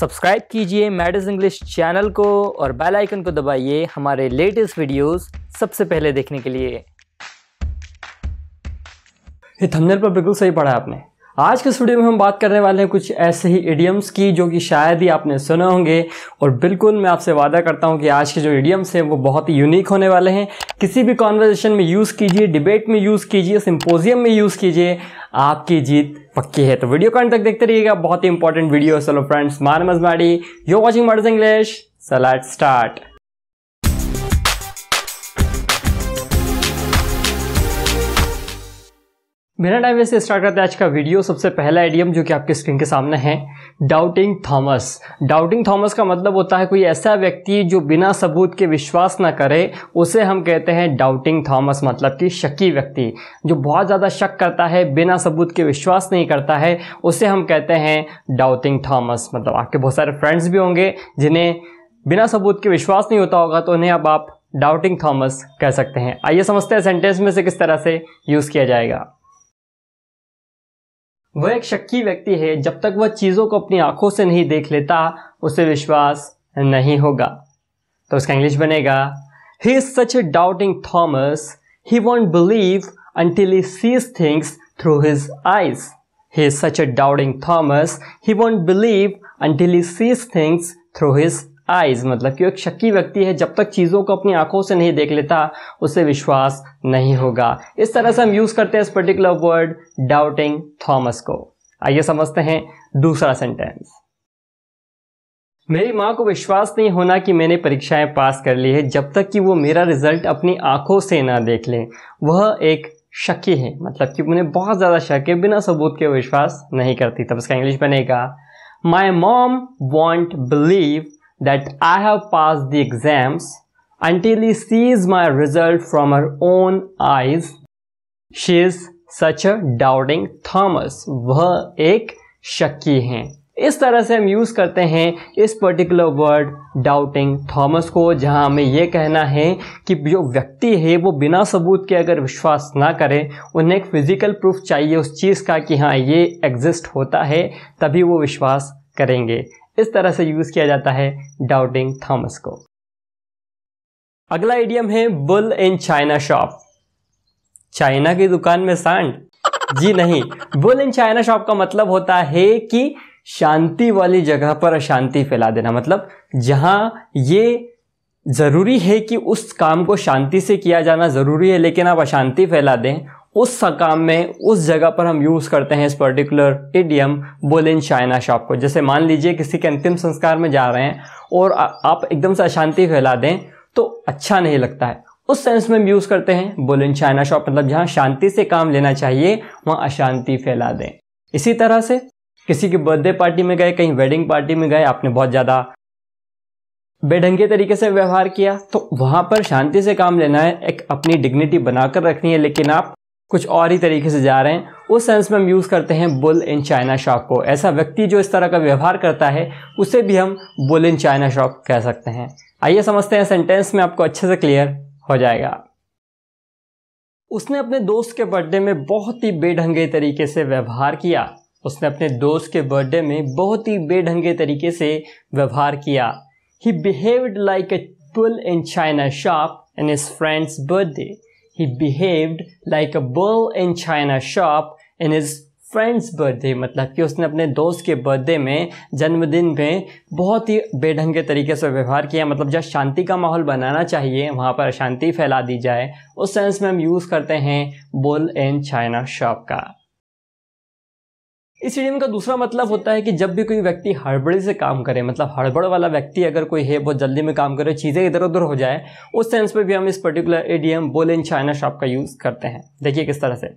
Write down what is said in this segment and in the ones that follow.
Subscribe कीजिए मैडर्स English channel को और बेल आइकन को दबाइए हमारे लेटेस्ट वीडियोस सबसे पहले देखने के लिए ये थंबनेल पर बिल्कुल सही पढ़ा आपने आज के स्टूडियो में हम बात करने वाले हैं कुछ ऐसे ही एडियम्स की जो कि शायद ही आपने सुना होंगे और बिल्कुल मैं आपसे वादा करता हूं कि आज के जो एडियम्स हैं वो बहुत ही यूनिक होने वाले हैं किसी भी कॉन्वर्जेशन में यूज़ कीजिए डिबेट में यूज़ कीजिए सिंपोजियम में यूज़ कीजिए आपकी जीत पक्की है तो वीडियो कॉन्ट तक देखते रहिएगा बहुत ही इंपॉर्टेंट वीडियो चलो फ्रेंड्स मार मजमाड़ी यो वॉचिंग मर्ज इंग्लिश सलाट स्टार्ट मेरा टाइम से स्टार्ट करते हैं आज का वीडियो सबसे पहला आइडियम जो कि आपके स्क्रीन के सामने है डाउटिंग थॉमस डाउटिंग थॉमस का मतलब होता है कोई ऐसा व्यक्ति जो बिना सबूत के विश्वास ना करे उसे हम कहते हैं डाउटिंग थॉमस मतलब कि शक्की व्यक्ति जो बहुत ज़्यादा शक करता है बिना सबूत के विश्वास नहीं करता है उसे हम कहते हैं डाउटिंग थॉमस मतलब आपके बहुत सारे फ्रेंड्स भी होंगे जिन्हें बिना सबूत के विश्वास नहीं होता होगा तो उन्हें अब आप डाउटिंग थॉमस कह सकते हैं आइए समझते हैं सेंटेंस में से किस तरह से यूज़ किया जाएगा वह एक शक्की व्यक्ति है जब तक वह चीजों को अपनी आंखों से नहीं देख लेता उसे विश्वास नहीं होगा तो उसका इंग्लिश बनेगा he is such a doubting Thomas he won't believe until he sees things through his eyes he is such a doubting Thomas he won't believe until he sees things through his eyes मतलब कि एक शक्की व्यक्ति है जब तक चीज़ों को अपनी आंखों से नहीं देख लेता उसे विश्वास नहीं होगा इस तरह से हम यूज़ करते हैं इस पर्टिकुलर वर्ड डाउटिंग थॉमस को आइए समझते हैं दूसरा सेंटेंस मेरी माँ को विश्वास नहीं होना कि मैंने परीक्षाएं पास कर ली है जब तक कि वो मेरा रिजल्ट अपनी आंखों से ना देख ले वह एक शकी है मतलब कि उन्हें बहुत ज़्यादा शक है बिना सबूत के विश्वास नहीं करती तब इसका इंग्लिश बनेगा my mom won't believe that I have passed the exams until he sees my result from her own eyes. She is such a doubting Thomas. वह एक शक्की हैं इस तरह से हम यूज़ करते हैं इस पर्टिकुलर वर्ड डाउटिंग थॉमस को जहां हमें यह कहना है कि जो व्यक्ति है वो बिना सबूत के अगर विश्वास ना करें उन्हें एक फिज़िकल प्रूफ चाहिए उस चीज़ का कि हाँ ये एग्जिस्ट होता है तभी वो विश्वास करेंगे इस तरह से यूज किया जाता है डाउटिंग थॉमस को अगला एडियम है bull in china shop china की दुकान में सांड जी नहीं बुल इन चाइना शॉप का मतलब होता है कि शांति वाली जगह पर अशांति फैला देना मतलब जहां ये ज़रूरी है कि उस काम को शांति से किया जाना ज़रूरी है लेकिन आप अशांति फैला दें उस सकाम में उस जगह पर हम यूज़ करते हैं इस particular idiom in china shop को जैसे मान लीजिए किसी के अंतिम संस्कार में जा रहे हैं और आप एकदम से अशांति फैला दें तो अच्छा नहीं लगता है उस सेंस में हम यूज़ करते हैं इन चाइना शॉप मतलब जहाँ शांति से काम लेना चाहिए वहाँ अशांति फैला दें इसी तरह से किसी की बर्थडे पार्टी में गए कहीं वेडिंग पार्टी में गए आपने बहुत ज़्यादा बेढंगे तरीके से व्यवहार किया तो वहाँ पर शांति से काम लेना है एक अपनी डिग्निटी बनाकर रखनी है लेकिन आप कुछ और ही तरीके से जा रहे हैं उस सेंस में हम यूज़ करते हैं बुल इन चाइना शॉप को ऐसा व्यक्ति जो इस तरह का व्यवहार करता है उसे भी हम बुल इन चाइना शॉप कह सकते हैं आइए समझते हैं सेंटेंस में आपको अच्छे से क्लियर हो जाएगा उसने अपने दोस्त के बर्थडे में बहुत ही बेढंगे तरीके से व्यवहार किया उसने अपने दोस्त के बर्थडे में बहुत ही बेढंगे तरीके से व्यवहार किया he behaved like a bull in china shop in his friends birthday he behaved like a bull in china shop in his friends birthday मतलब कि उसने अपने दोस्त के बर्थडे में जन्मदिन में बहुत ही बेढंगे तरीके से व्यवहार किया मतलब जहाँ शांति का माहौल बनाना चाहिए वहाँ पर अशांति फैला दी जाए उस सेंस में हम यूज़ करते हैं बुल इन चाइना शॉप का इस इडियम का दूसरा मतलब होता है कि जब भी कोई व्यक्ति हड़बड़ी से काम करे मतलब हड़बड़ वाला व्यक्ति अगर कोई है बहुत जल्दी में काम करे चीज़ें इधर उधर हो जाए उस सेंस में भी हम इस particular idiom bull in china shop का यूज़ करते हैं देखिए किस तरह से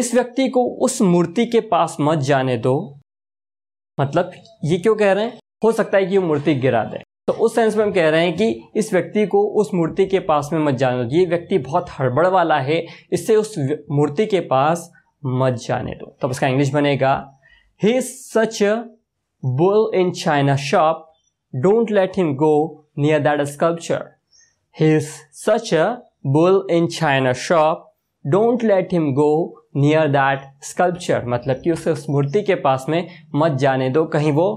इस व्यक्ति को उस मूर्ति के पास मत जाने दो मतलब ये क्यों कह रहे हैं हो सकता है कि वो मूर्ति गिरा दे तो उस सेंस में हम कह रहे हैं कि इस व्यक्ति को उस मूर्ति के पास में मत जाने दो ये व्यक्ति बहुत हड़बड़ वाला है इससे उस मूर्ति के पास मत जाने दो तब उसका इंग्लिश बनेगा he such bull in china shop don't let him go near that sculpture he such a bull in china shop don't let him go near that sculpture मतलब कि उसे उस मूर्ति के पास में मत जाने दो कहीं वो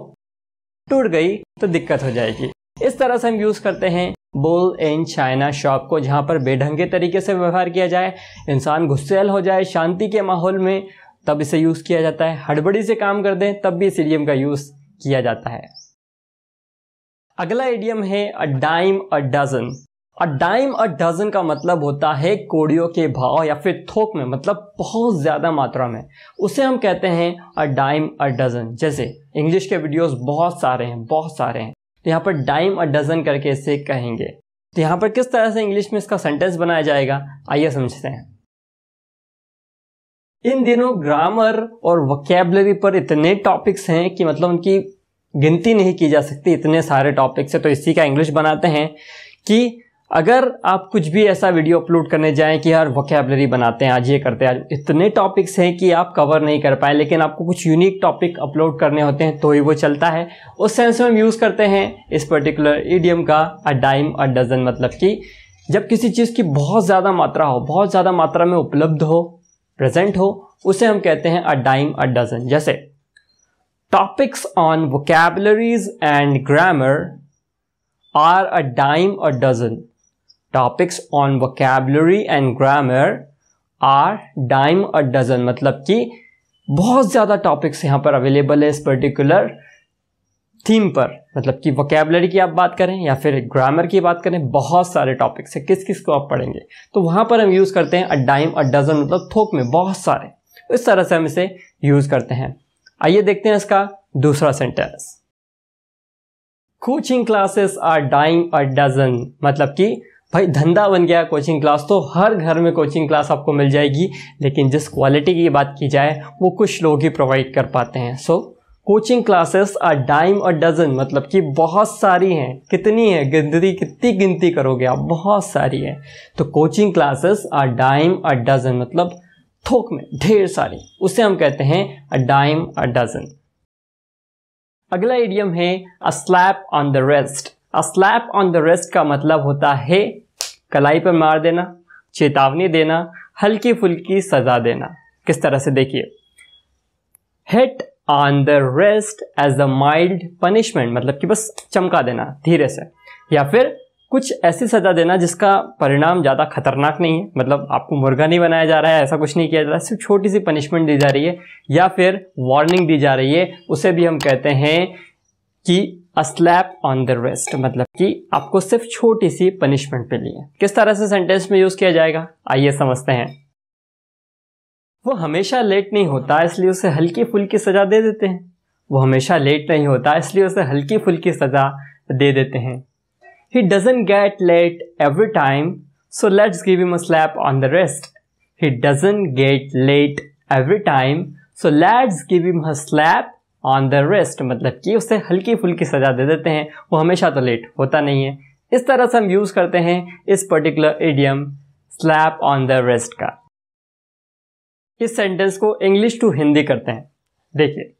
टूट गई तो दिक्कत हो जाएगी इस तरह से हम यूज़ करते हैं बुल इन चाइना शॉप को जहाँ पर बेढंगे तरीके से व्यवहार किया जाए इंसान गुस्सेल हो जाए शांति के माहौल में तब इसे यूज़ किया जाता है हड़बड़ी से काम कर दें तब भी इस एडियम का यूज़ किया जाता है अगला एडियम है a dime a dozen a dime a dozen का मतलब होता है कोड़ियों के भाव या फिर थोक में मतलब बहुत ज़्यादा मात्रा में उसे हम कहते हैं अ डाइम अ डजन जैसे इंग्लिश के वीडियोस बहुत सारे हैं बहुत सारे हैं तो यहाँ पर डाइम अ डजन करके इसे कहेंगे तो यहाँ पर किस तरह से इंग्लिश में इसका सेंटेंस बनाया जाएगा आइए समझते हैं इन दिनों ग्रामर और वकेबलरी पर इतने टॉपिक्स हैं कि मतलब उनकी गिनती नहीं की जा सकती इतने सारे टॉपिक्स है तो इसी का इंग्लिश बनाते हैं कि अगर आप कुछ भी ऐसा वीडियो अपलोड करने जाएं कि यार वोकेबलरी बनाते हैं आज ये करते हैं इतने टॉपिक्स हैं कि आप कवर नहीं कर पाए लेकिन आपको कुछ यूनिक टॉपिक अपलोड करने होते हैं तो ही वो चलता है उस सेंस में हम यूज़ करते हैं इस पर्टिकुलर ईडियम का अ डाइम अ डजन मतलब कि जब किसी चीज़ की बहुत ज़्यादा मात्रा हो बहुत ज़्यादा मात्रा में उपलब्ध हो प्रेजेंट हो उसे हम कहते हैं अ डाइम अ डजन जैसे topics on vocabularies and grammar are a dime a dozen topics on vocabulary and grammar are dime a dozen मतलब कि बहुत ज़्यादा टॉपिक्स यहाँ पर अवेलेबल है इस पर्टिकुलर थीम पर मतलब कि वोकेबलरी की आप बात करें या फिर ग्रामर की बात करें बहुत सारे टॉपिक्स हैं किस किस को आप पढ़ेंगे तो वहाँ पर हम यूज़ करते हैं अ डाइम अ डजन मतलब थोक में बहुत सारे इस तरह से हम इसे यूज़ करते हैं आइए देखते हैं इसका दूसरा sentence coaching classes are dime a dozen मतलब कि भाई धंधा बन गया कोचिंग क्लास तो हर घर में कोचिंग क्लास आपको मिल जाएगी लेकिन जिस क्वालिटी की बात की जाए वो कुछ लोग ही प्रोवाइड कर पाते हैं so coaching classes a dime a dozen मतलब कि बहुत सारी हैं कितनी है गिनती कितनी गिनती करोगे आप बहुत सारी है तो coaching classes a dime a dozen मतलब थोक में ढेर सारी उसे हम कहते हैं अ डाइम अ डजन अगला एडियम है a slap on the wrist a slap on the wrist का मतलब होता है कलाई पर मार देना चेतावनी देना हल्की फुल्की सज़ा देना किस तरह से देखिए hit on the wrist as the mild punishment मतलब कि बस चमका देना धीरे से या फिर कुछ ऐसी सज़ा देना जिसका परिणाम ज़्यादा खतरनाक नहीं है मतलब आपको मुर्गा नहीं बनाया जा रहा है ऐसा कुछ नहीं किया जा रहा है सिर्फ छोटी सी पनिशमेंट दी जा रही है या फिर वार्निंग दी जा रही है उसे भी हम कहते हैं कि स्लैप ऑन द रेस्ट मतलब कि आपको सिर्फ छोटी सी पनिशमेंट मिली है किस तरह से सेंटेंस में यूज किया जाएगा आइए समझते हैं वो हमेशा लेट नहीं होता इसलिए उसे हल्की फुल्की सजा दे देते हैं वो हमेशा लेट नहीं होता इसलिए उसे हल्की फुल्की सजा दे देते हैं he doesn't get late every time so let's give him a slap on the wrist he doesn't get late every time so let's give him a slap on the wrist मतलब कि उसे हल्की फुल्की सजा दे देते हैं वो हमेशा तो लेट होता नहीं है इस तरह से हम यूज़ करते हैं इस particular idiom slap on the wrist का इस सेंटेंस को इंग्लिश टू हिंदी करते हैं देखिए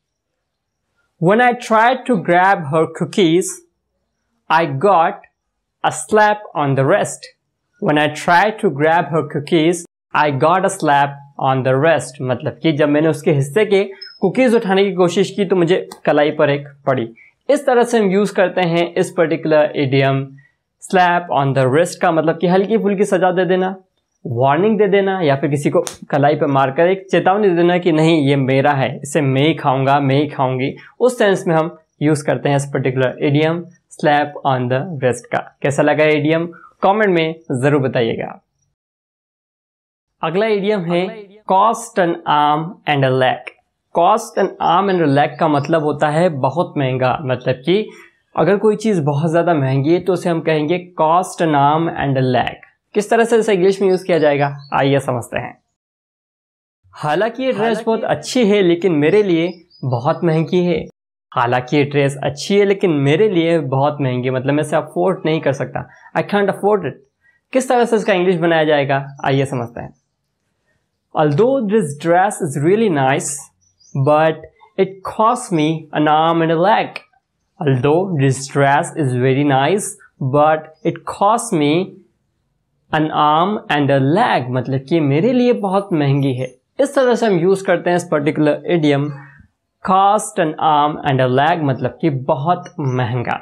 when I try to grab her cookies I got a slap on the wrist when I try to grab her cookies I got a slap on the wrist मतलब कि जब मैंने उसके हिस्से के कुकीज़ उठाने की कोशिश की तो मुझे कलाई पर एक पड़ी इस तरह से हम यूज़ करते हैं इस particular idiom slap on the wrist का मतलब कि हल्की फुल्की सजा दे देना वार्निंग दे देना या फिर किसी को कलाई पर मारकर एक चेतावनी दे देना कि नहीं ये मेरा है इसे मैं ही खाऊंगा मैं ही खाऊंगी उस सेंस में हम यूज़ करते हैं इस particular idiom slap on the wrist का कैसा लगा एडियम कमेंट में ज़रूर बताइएगा अगला एडियम है cost an arm and a leg cost and arm and leg का मतलब होता है बहुत महंगा मतलब कि अगर कोई चीज़ बहुत ज़्यादा महंगी है तो उसे हम कहेंगे cost and arm and leg किस तरह से इसे इंग्लिश में यूज़ किया जाएगा आइए समझते हैं हालांकि ये ड्रेस बहुत अच्छी है लेकिन मेरे लिए बहुत महंगी है हालांकि ये ड्रेस अच्छी है लेकिन मेरे लिए बहुत महंगी मतलब मैं इसे अफोर्ड नहीं कर सकता आई कैंट अफोर्ड इट किस तरह से इसका इंग्लिश बनाया जाएगा आइए समझते हैं although this dress is really nice but it cost me an arm and a leg. Although this dress is very nice, but it cost me an arm and a leg. मतलब कि मेरे लिए बहुत महंगी है इस तरह से हम यूज करते हैं इस particular idiom cost an arm and a leg मतलब कि बहुत महंगा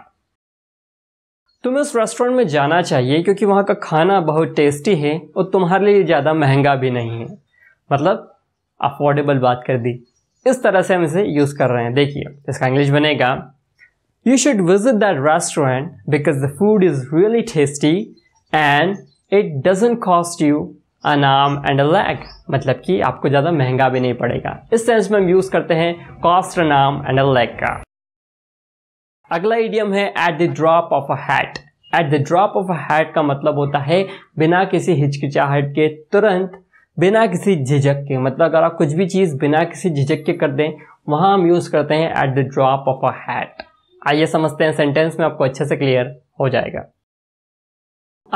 तुम्हें उस रेस्टोरेंट में जाना चाहिए क्योंकि वहाँ का खाना बहुत टेस्टी है और तुम्हारे लिए ज़्यादा महंगा भी नहीं है मतलब अफोर्डेबल बात कर दी इस तरह से हम इसे यूज़ कर रहे हैं देखिए इसका इंग्लिश बनेगा you should visit that restaurant because the food is really tasty and it doesn't cost you an arm and a leg मतलब कि आपको ज़्यादा महंगा भी नहीं पड़ेगा इस सेंस में हम यूज़ करते हैं cost an arm and a leg का अगला इडियम है at the drop of a hat at the drop of a hat का मतलब होता है बिना किसी हिचकिचाहट के तुरंत बिना किसी झिझक के मतलब अगर आप कुछ भी चीज़ बिना किसी झिझक के कर दें वहां हम यूज़ करते हैं at the drop of a hat आइए समझते हैं सेंटेंस में आपको अच्छे से क्लियर हो जाएगा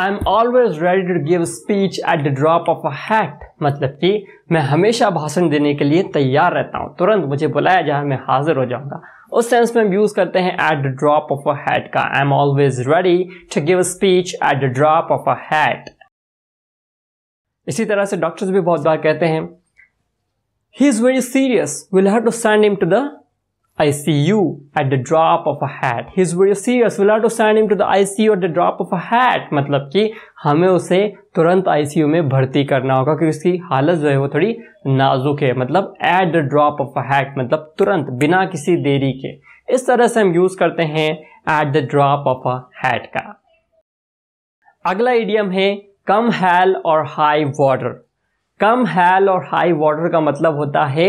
I am always ready to give speech at the drop of a hat मतलब कि मैं हमेशा भाषण देने के लिए तैयार रहता हूँ तुरंत मुझे बुलाया जाए मैं हाजिर हो जाऊंगा उस सेंस में हम यूज़ करते हैं at the drop of a hat का I am always ready to give speech at the drop of a hat इसी तरह से डॉक्टर्स भी बहुत बार कहते हैं he is very serious will have to send him to the I C U at the drop of a hat he is very serious will have to send him to the I C U at the drop of a hat मतलब कि हमें उसे तुरंत आई C you में भर्ती करना होगा क्योंकि उसकी हालत जो है वो थोड़ी नाजुक है मतलब at the drop of a hat मतलब तुरंत बिना किसी देरी के इस तरह से हम यूज़ करते हैं at the drop of a hat का अगला इडियम है come hell or high water come hell or high water का मतलब होता है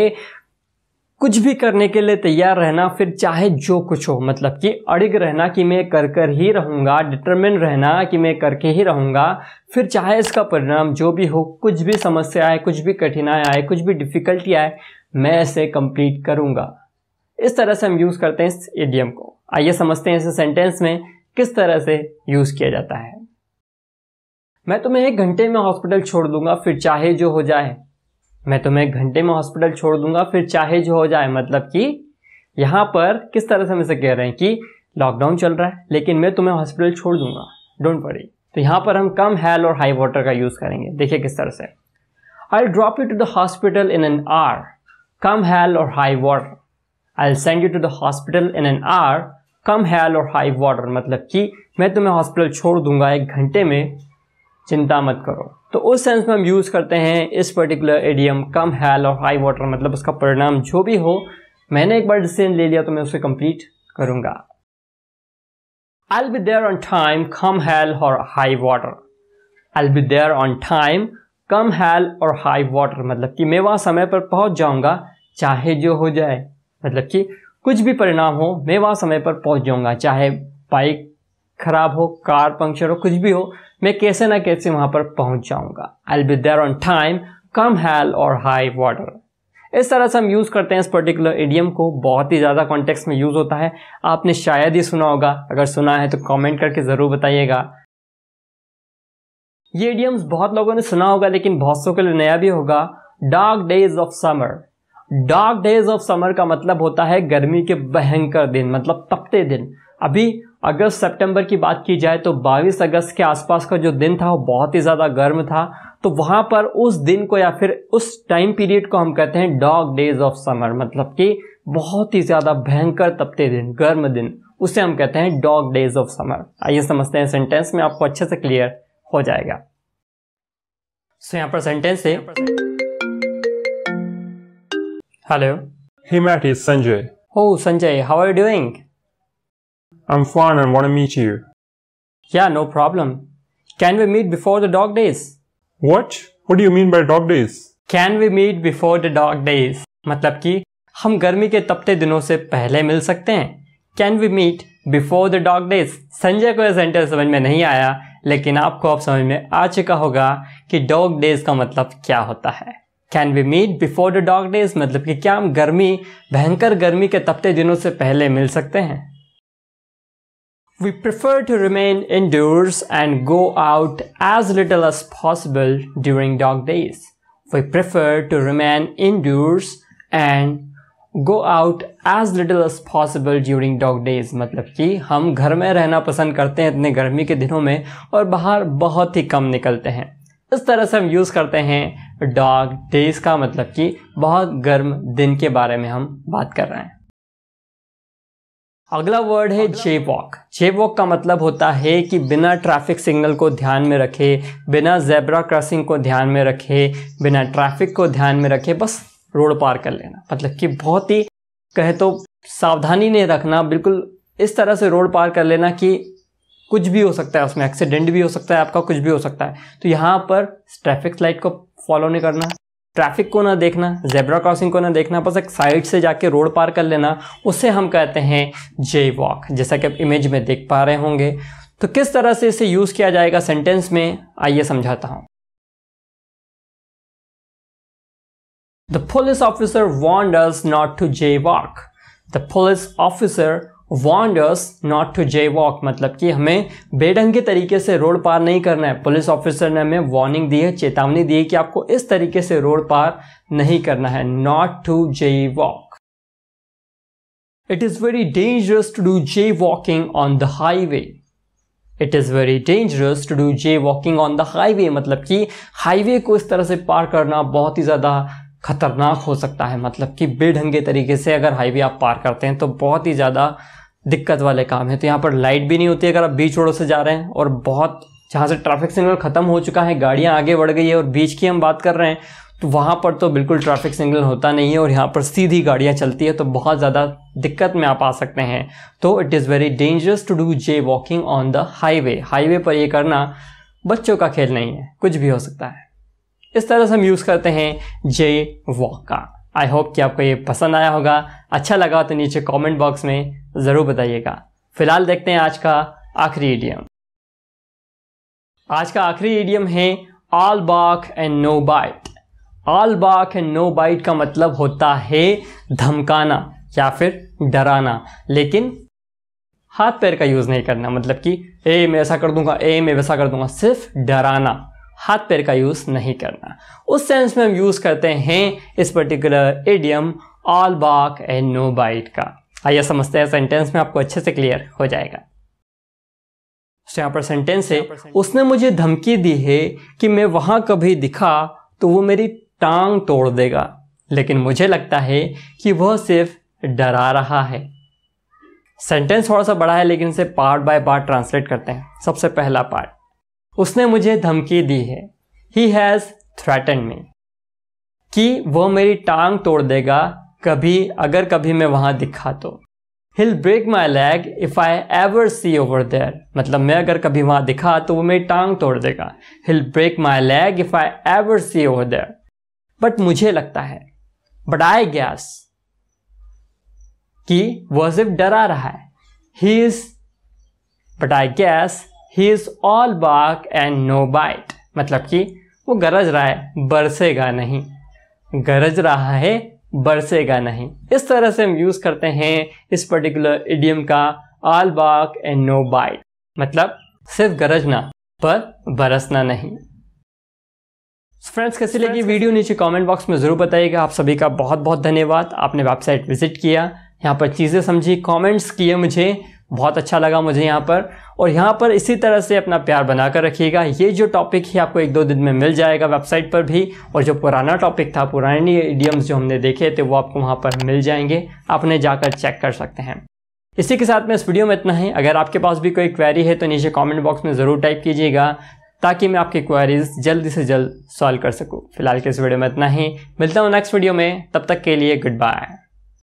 कुछ भी करने के लिए तैयार रहना फिर चाहे जो कुछ हो मतलब कि अड़िग रहना कि मैं कर कर ही रहूँगा डिटरमिन रहना कि मैं करके ही रहूँगा फिर चाहे इसका परिणाम जो भी हो कुछ भी समस्या आए कुछ भी कठिनाई आए कुछ भी डिफ़िकल्टी आए मैं इसे कंप्लीट करूँगा इस तरह से हम यूज़ करते हैं इस एडियम को आइए समझते हैं इसे सेंटेंस में किस तरह से यूज़ किया जाता है मैं तुम्हें एक घंटे में हॉस्पिटल छोड़ दूंगा फिर चाहे जो हो जाए मैं तुम्हें एक घंटे में हॉस्पिटल छोड़ दूंगा फिर चाहे जो हो जाए मतलब कि यहाँ पर किस तरह से हम इसे कह रहे हैं कि लॉकडाउन चल रहा है लेकिन मैं तुम्हें हॉस्पिटल छोड़ दूंगा डोंट वरी तो यहाँ पर हम come hell or high water का यूज़ करेंगे देखिए किस तरह से I drop you to the hospital in an hour come hell or high water I send you to the hospital in an hour come hell or high water मतलब कि मैं तुम्हें हॉस्पिटल छोड़ दूंगा एक घंटे में चिंता मत करो तो उस सेंस में हम यूज़ करते हैं इस particular idiom come hell or high water मतलब उसका परिणाम जो भी हो मैंने एक बार डिसीजन ले लिया तो मैं उसे कंप्लीट करूंगा I be there on time come hell or high water I be there on time come hell or high water मतलब कि मैं वहां समय पर पहुंच जाऊंगा चाहे जो हो जाए मतलब कि कुछ भी परिणाम हो मैं वहां समय पर पहुंच जाऊंगा चाहे बाइक खराब हो कार पंक्चर हो कुछ भी हो मैं कैसे ना कैसे वहां पर पहुंच जाऊंगा I be there on time come hell or high water इस तरह से हम यूज़ करते हैं इस पर्टिकुलर एडियम को बहुत ही ज़्यादा कॉन्टेक्स में यूज़ होता है आपने शायद ही सुना होगा अगर सुना है तो कॉमेंट करके ज़रूर बताइएगा ये एडियम बहुत लोगों ने सुना होगा लेकिन बहुत सौ के लिए नया भी होगा dark days of summer dark days of summer का मतलब होता है गर्मी के भयंकर दिन मतलब तपते दिन अभी अगस्त सितंबर की बात की जाए तो 22 अगस्त के आसपास का जो दिन था वो बहुत ही ज़्यादा गर्म था तो वहाँ पर उस दिन को या फिर उस टाइम पीरियड को हम कहते हैं डॉग डेज ऑफ समर मतलब कि बहुत ही ज़्यादा भयंकर तपते दिन गर्म दिन उसे हम कहते हैं डॉग डेज ऑफ समर आइए समझते हैं सेंटेंस में आपको अच्छे से क्लियर हो जाएगा सो यहाँ पर सेंटेंस है हेलो हिमाटी संजय हो Sanjay how are doing I'm fine and want to meet you. Yeah, no problem. Can we meet before the dog days? What? What do you mean by dog days? Can we meet before the dog days? मतलब कि हम गर्मी के तपते दिनों से पहले मिल सकते हैं can we meet before the dog days Sanjay को यह सेंटर समझ में नहीं आया लेकिन आपको अब समझ में आ चुका होगा कि डॉग डेज का मतलब क्या होता है can we meet before the dog days मतलब कि क्या हम गर्मी भयंकर गर्मी के तपते दिनों से पहले मिल सकते हैं We prefer to remain indoors and go out as little as possible during dog days. We prefer to remain indoors and go out as little as possible during dog days मतलब कि हम घर में रहना पसंद करते हैं इतने गर्मी के दिनों में और बाहर बहुत ही कम निकलते हैं इस तरह से हम यूज़ करते हैं डॉग डेज का मतलब कि बहुत गर्म दिन के बारे में हम बात कर रहे हैं अगला वर्ड है जे वॉक जे वॉक का मतलब होता है कि बिना ट्रैफिक सिग्नल को ध्यान में रखे बिना जेब्रा क्रॉसिंग को ध्यान में रखे बिना ट्रैफिक को ध्यान में रखे बस रोड पार कर लेना मतलब कि बहुत ही कहे तो सावधानी नहीं रखना बिल्कुल इस तरह से रोड पार कर लेना कि कुछ भी हो सकता है उसमें एक्सीडेंट भी हो सकता है आपका कुछ भी हो सकता है तो यहाँ पर ट्रैफिक लाइट को फॉलो नहीं करना ट्रैफिक को ना देखना जेब्रा क्रॉसिंग को ना देखना बस एक साइड से जाके रोड पार कर लेना उसे हम कहते हैं जे वॉक जैसा कि आप इमेज में देख पा रहे होंगे तो किस तरह से इसे यूज़ किया जाएगा सेंटेंस में आइए समझाता हूं the police officer warned not to jaywalk the police officer वार्डर्स नॉट टू जे वॉक मतलब कि हमें बेढंग के तरीके से रोड पार नहीं करना है पुलिस ऑफिसर ने हमें वार्निंग दी है चेतावनी दी है कि आपको इस तरीके से रोड पार नहीं करना है not to jaywalk it is very dangerous to do jaywalking on the highway it is very dangerous to do jaywalking on the highway मतलब कि हाईवे को इस तरह से पार करना बहुत ही ज़्यादा खतरनाक हो सकता है मतलब कि बेढंगे तरीके से अगर हाईवे आप पार करते हैं तो बहुत ही ज़्यादा दिक्कत वाले काम है तो यहाँ पर लाइट भी नहीं होती अगर आप बीच रोड से जा रहे हैं और बहुत जहाँ से ट्रैफिक सिग्नल ख़त्म हो चुका है गाड़ियाँ आगे बढ़ गई है और बीच की हम बात कर रहे हैं तो वहाँ पर तो बिल्कुल ट्रैफिक सिग्नल होता नहीं है और यहाँ पर सीधी गाड़ियाँ चलती है तो बहुत ज़्यादा दिक्कत में आप आ सकते हैं तो it is very dangerous to do jaywalking on the highway highway पर ये करना बच्चों का खेल नहीं है कुछ भी हो सकता है इस तरह से हम यूज़ करते हैं जे वॉक का आई होप कि आपको ये पसंद आया होगा अच्छा लगा तो नीचे कमेंट बॉक्स में ज़रूर बताइएगा फिलहाल देखते हैं आज का आखिरी ईडियम आज का आखिरी ईडियम है all bark and no bite all bark and no bite का मतलब होता है धमकाना या फिर डराना लेकिन हाथ पैर का यूज़ नहीं करना मतलब कि ए मैं ऐसा कर दूंगा ए मैं वैसा कर दूंगा सिर्फ डराना हाथ पैर का यूज़ नहीं करना उस सेंस में हम यूज़ करते हैं इस particular idiom all bark and no bite का आइए समझते हैं सेंटेंस में आपको अच्छे से क्लियर हो जाएगा तो पर सेंटेंस है उसने मुझे धमकी दी है कि मैं वहां कभी दिखा तो वो मेरी टांग तोड़ देगा लेकिन मुझे लगता है कि वह सिर्फ डरा रहा है सेंटेंस थोड़ा सा बड़ा है लेकिन इसे पार्ट बाय पार्ट ट्रांसलेट करते हैं सबसे पहला पार्ट उसने मुझे धमकी दी है ही हैज़ थ्रेटन मी कि वो मेरी टांग तोड़ देगा कभी अगर कभी मैं वहां दिखा तो he'll break my leg if I ever see over there मतलब मैं अगर कभी वहां दिखा तो वो मेरी टांग तोड़ देगा he'll break my leg if I ever see over there but मुझे लगता है बट आई गैस कि वह सिर्फ डरा रहा है he is but I guess he is all bark and no bite मतलब कि वो गरज रहा है बरसेगा नहीं गरज रहा है बरसेगा नहीं इस तरह से हम यूज़ करते हैं इस पर्टिकुलर इडियम का all bark and no bite मतलब सिर्फ गरजना पर बरसना नहीं फ्रेंड्स कैसी लगी वीडियो नीचे कमेंट बॉक्स में ज़रूर बताइएगा आप सभी का बहुत बहुत धन्यवाद आपने वेबसाइट विजिट किया यहाँ पर चीज़ें समझी कमेंट्स किए मुझे बहुत अच्छा लगा मुझे यहाँ पर और यहाँ पर इसी तरह से अपना प्यार बना कर रखिएगा ये जो टॉपिक ही आपको एक दो दिन में मिल जाएगा वेबसाइट पर भी और जो पुराना टॉपिक था पुराने इडियम्स जो हमने देखे थे वो आपको वहाँ पर मिल जाएंगे आपने जाकर चेक कर सकते हैं इसी के साथ में इस वीडियो में इतना ही अगर आपके पास भी कोई क्वेरी है तो नीचे कॉमेंट बॉक्स में ज़रूर टाइप कीजिएगा ताकि मैं आपकी क्वेरीज जल्दी से जल्द सॉल्व कर सकूँ फिलहाल के इस वीडियो में इतना ही मिलता हूँ नेक्स्ट वीडियो में तब तक के लिए गुड बाय